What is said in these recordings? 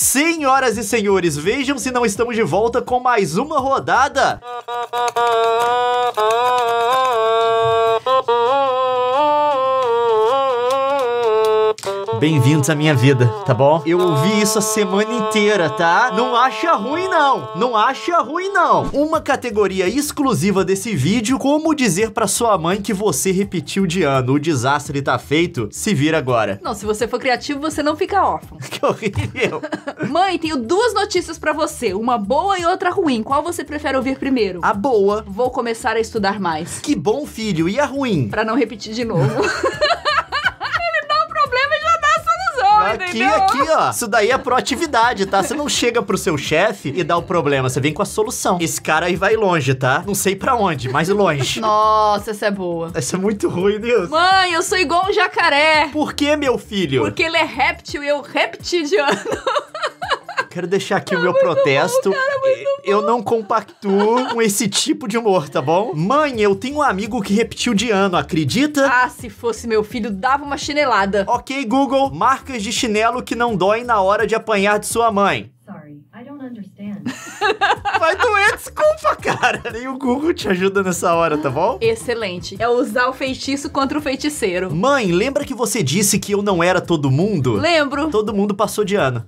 Senhoras e senhores, vejam se não estamos de volta com mais uma rodada. Bem-vindos à minha vida, tá bom? Eu ouvi isso a semana inteira, tá? Não acha ruim, não. Não acha ruim, não. Uma categoria exclusiva desse vídeo, como dizer pra sua mãe que você repetiu de ano. O desastre tá feito, se vira agora. Não, se você for criativo, você não fica órfão. que horrível. mãe, tenho duas notícias pra você. Uma boa e outra ruim. Qual você prefere ouvir primeiro? A boa. Vou começar a estudar mais. Que bom, filho. E a ruim? Pra não repetir de novo. aqui, aqui, ó. Isso daí é proatividade, tá? Você não chega pro seu chefe e dá o problema, você vem com a solução. Esse cara aí vai longe, tá? Não sei pra onde, mas longe. Nossa, essa é boa. Essa é muito ruim, Deus. Mãe, eu sou igual um jacaré. Por que, meu filho? Porque ele é réptil e eu reptiliano. quero deixar aqui tá o meu protesto. Bom, cara, eu não compactuo com esse tipo de humor, tá bom? Mãe, eu tenho um amigo que repetiu de ano, acredita? Ah, se fosse meu filho, dava uma chinelada. Ok, Google, marcas de chinelo que não doem na hora de apanhar de sua mãe. Sorry, I don't understand. Vai doer, desculpa, cara. Nem o Google te ajuda nessa hora, tá bom? Excelente. É usar o feitiço contra o feiticeiro. Mãe, lembra que você disse que eu não era todo mundo? Lembro. Todo mundo passou de ano.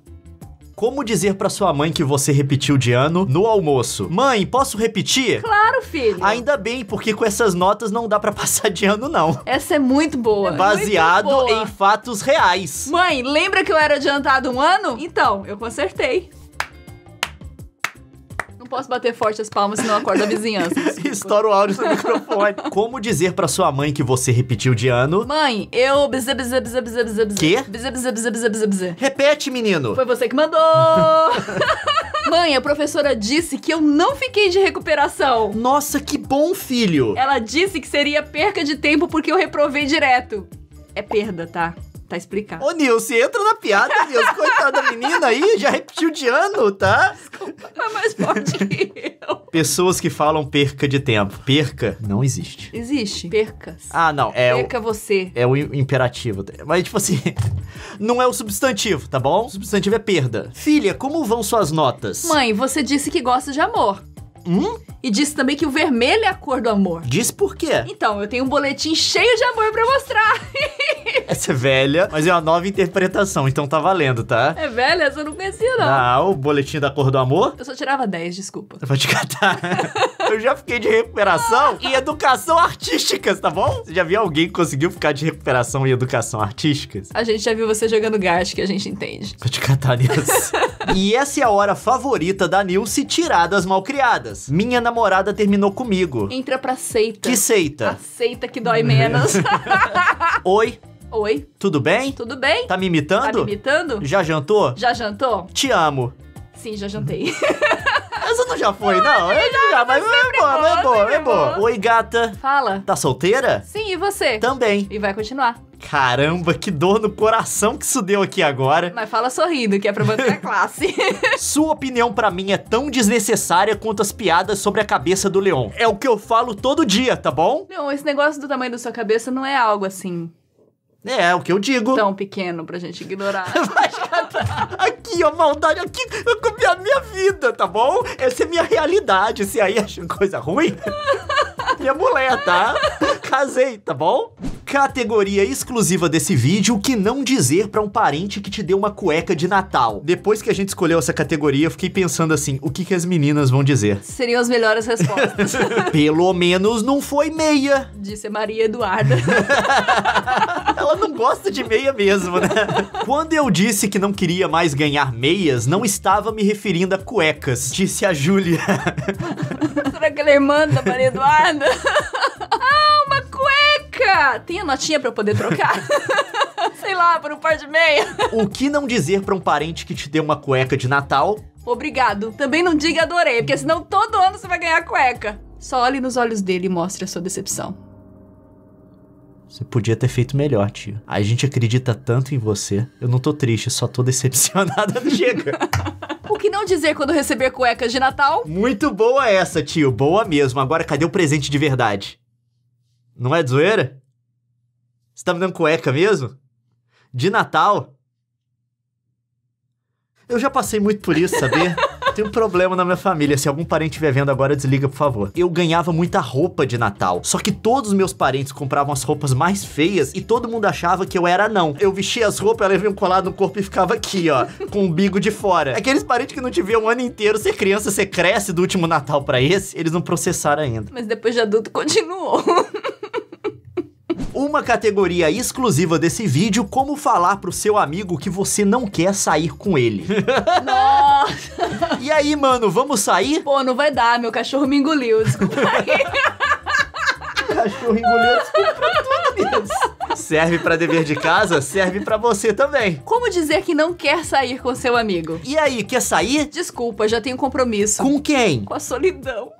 Como dizer para sua mãe que você repetiu de ano no almoço? Mãe, posso repetir? Claro, filho. Ainda bem, porque com essas notas não dá para passar de ano, não. Essa é muito boa. É Baseado muito boa. em fatos reais. Mãe, lembra que eu era adiantado um ano? Então, eu consertei posso bater forte as palmas, senão acorda a vizinhança. Estoura o áudio do microfone. Como dizer pra sua mãe que você repetiu de ano? Mãe, eu... Bzê, bzê, bzê, bzê, bzê, bzê. Quê? Bzê, bzê, bzê, bzê, bzê, bzê. Repete, menino. Foi você que mandou. Mãe, a professora disse que eu não fiquei de recuperação. Nossa, que bom, filho. Ela disse que seria perca de tempo porque eu reprovei direto. É perda, tá? Tá explicado. Ô, Nilce, entra na piada, Nilce. Coitada da menina aí, já repetiu de ano, tá? é mais forte que eu. Pessoas que falam perca de tempo. Perca não existe. Existe. Percas. Ah, não. É perca o, você. É o imperativo. Mas, tipo assim, não é o substantivo, tá bom? O substantivo é perda. Filha, como vão suas notas? Mãe, você disse que gosta de amor. Hum? E disse também que o vermelho é a cor do amor. Diz por quê? Então, eu tenho um boletim cheio de amor para mostrar. essa é velha, mas é uma nova interpretação, então tá valendo, tá? É velha? Essa eu não conhecia, não. Ah, o boletim da cor do amor? Eu só tirava 10, desculpa. Vai te catar. eu já fiquei de recuperação e educação artísticas, tá bom? Você já viu alguém que conseguiu ficar de recuperação e educação artísticas? A gente já viu você jogando gás, que a gente entende. Vou te catar, Nilce. e essa é a hora favorita da Nilce tirar das malcriadas. Minha namorada terminou comigo. Entra pra seita. Que seita? A seita que dói menos. Oi, Oi. Tudo bem? Tudo bem? Tá me imitando? Tá me imitando? Já jantou? Já jantou? Te amo. Sim, já jantei. Essa não já foi, não? É, já, já, mas é boa, é boa, é boa. Oi, gata. Fala. Tá solteira? Sim, e você? Também. E vai continuar. Caramba, que dor no coração que isso deu aqui agora. Mas fala sorrindo, que é pra manter a classe. Sua opinião para mim é tão desnecessária quanto as piadas sobre a cabeça do leão. É o que eu falo todo dia, tá bom? Não, esse negócio do tamanho da sua cabeça não é algo assim é, é o que eu digo. Tão pequeno pra gente ignorar. aqui, ó, maldade, aqui eu comi a minha vida, tá bom? Essa é minha realidade. Se aí acha coisa ruim, minha mulher, tá? Casei, tá bom? categoria exclusiva desse vídeo, o que não dizer para um parente que te deu uma cueca de Natal. Depois que a gente escolheu essa categoria, eu fiquei pensando assim, o que que as meninas vão dizer? Seriam as melhores respostas. Pelo menos não foi meia. Disse Maria Eduarda. Ela não gosta de meia mesmo, né? Quando eu disse que não queria mais ganhar meias, não estava me referindo a cuecas, disse a Júlia. Será que ela é irmã da Maria Eduarda? ah, uma cueca! Tem a notinha para eu poder trocar? Sei lá, por um par de meia. O que não dizer para um parente que te deu uma cueca de Natal? Obrigado. Também não diga adorei, porque senão todo ano você vai ganhar cueca. Só olhe nos olhos dele e mostre a sua decepção. Você podia ter feito melhor, tio. A gente acredita tanto em você. Eu não tô triste, só tô decepcionada do Chega. O que não dizer quando receber cuecas de Natal? Muito boa essa, tio. Boa mesmo. Agora cadê o presente de verdade? Não é de zoeira? Você tá me dando cueca mesmo? De Natal? Eu já passei muito por isso, saber? Tem um problema na minha família. Se algum parente estiver vendo agora, desliga, por favor. Eu ganhava muita roupa de Natal. Só que todos os meus parentes compravam as roupas mais feias e todo mundo achava que eu era não. Eu vestia as roupas, elas vinham coladas no corpo e ficava aqui, ó, com o umbigo de fora. Aqueles parentes que não te viam um ano inteiro, você criança, você cresce do último Natal para esse, eles não processaram ainda. Mas depois de adulto continuou. uma categoria exclusiva desse vídeo, como falar pro seu amigo que você não quer sair com ele. Nossa! E aí, mano, vamos sair? Pô, não vai dar, meu cachorro me engoliu, desculpa aí. cachorro engoliu, desculpa tudo Serve para dever de casa, serve para você também. Como dizer que não quer sair com seu amigo? E aí, quer sair? Desculpa, já tenho compromisso. Com quem? Com a solidão.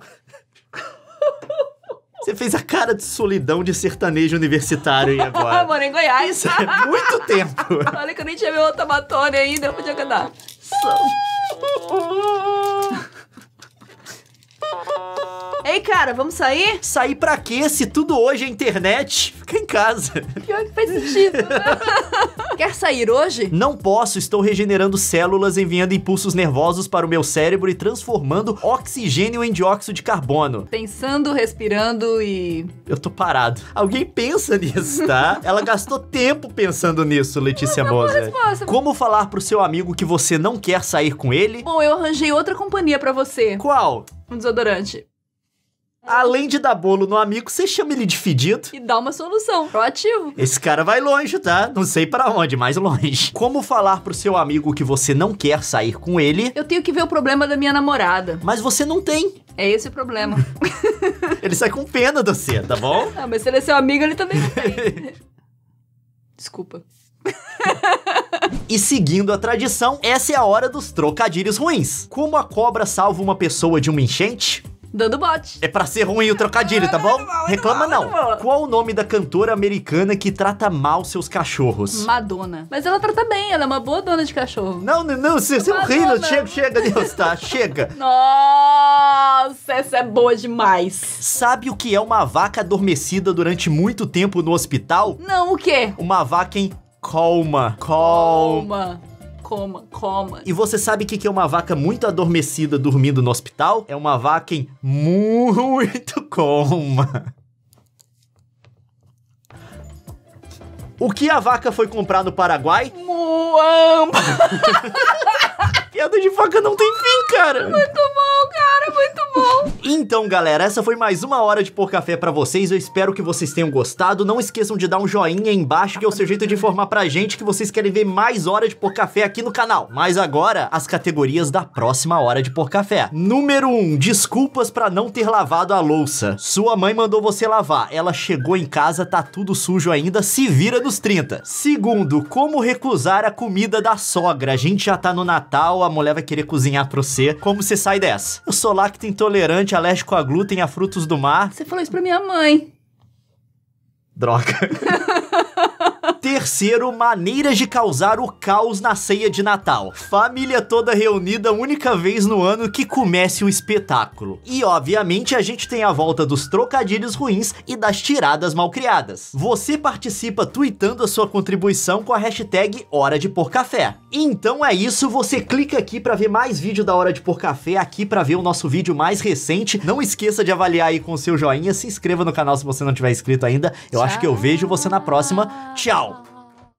Você fez a cara de solidão de sertanejo universitário aí agora. Moro em Goiás. É muito tempo. Falei que eu nem tinha meu outra ainda, eu podia cantar. Ei, cara, vamos sair? Sair pra quê se tudo hoje é internet? Fica em casa. Pior que faz sentido. Né? Quer sair hoje? Não posso, estou regenerando células, enviando impulsos nervosos para o meu cérebro e transformando oxigênio em dióxido de carbono. Pensando, respirando e. Eu tô parado. Alguém pensa nisso, tá? Ela gastou tempo pensando nisso, Letícia Moser. Como falar pro seu amigo que você não quer sair com ele? Bom, eu arranjei outra companhia para você. Qual? Um desodorante. Além de dar bolo no amigo, você chama ele de fedido. E dá uma solução, proativo. Esse cara vai longe, tá? Não sei para onde, mais longe. Como falar pro seu amigo que você não quer sair com ele? Eu tenho que ver o problema da minha namorada. Mas você não tem. É esse o problema. ele sai com pena de você, tá bom? Ah, mas se ele é seu amigo, ele também não tem. Desculpa. E seguindo a tradição, essa é a hora dos trocadilhos ruins. Como a cobra salva uma pessoa de uma enchente, Dando bote. É pra ser ruim o trocadilho, tá é bom? Bom, é Reclama é não. Qual o nome da cantora americana que trata mal seus cachorros? Madonna. Mas ela trata bem, ela é uma boa dona de cachorro. Não, não, não, você é um rindo. Chega, chega, Deus, tá? Chega. Nossa, essa é boa demais. Sabe o que é uma vaca adormecida durante muito tempo no hospital? Não, o quê? Uma vaca em Calma. Calma coma, coma. E você sabe o que, que é uma vaca muito adormecida dormindo no hospital? É uma vaca em muito coma. O que a vaca foi comprar no Paraguai? Muamba! Piada de vaca não tem fim! cara. Muito bom, cara, muito bom. Então, galera, essa foi mais uma hora de pôr café pra vocês. Eu espero que vocês tenham gostado. Não esqueçam de dar um joinha aí embaixo, que é o seu jeito de informar pra gente que vocês querem ver mais hora de pôr café aqui no canal. Mas agora, as categorias da próxima hora de pôr café. Número 1, um, desculpas pra não ter lavado a louça. Sua mãe mandou você lavar. Ela chegou em casa, tá tudo sujo ainda, se vira nos 30. Segundo, como recusar a comida da sogra? A gente já tá no Natal, a mulher vai querer cozinhar pro você você como você sai dessa. Eu sou lacto intolerante, alérgico a glúten, a frutos do mar. Você falou isso pra minha mãe. Droga. terceiro, maneiras de causar o caos na ceia de Natal. Família toda reunida única vez no ano que comece o espetáculo. E obviamente a gente tem a volta dos trocadilhos ruins e das tiradas malcriadas. Você participa tweetando a sua contribuição com a hashtag Hora de Por Café. Então é isso, você clica aqui para ver mais vídeo da Hora de Por Café, aqui para ver o nosso vídeo mais recente. Não esqueça de avaliar aí com o seu joinha, se inscreva no canal se você não tiver inscrito ainda. Eu Tchau. acho que eu vejo você na próxima. Tchau!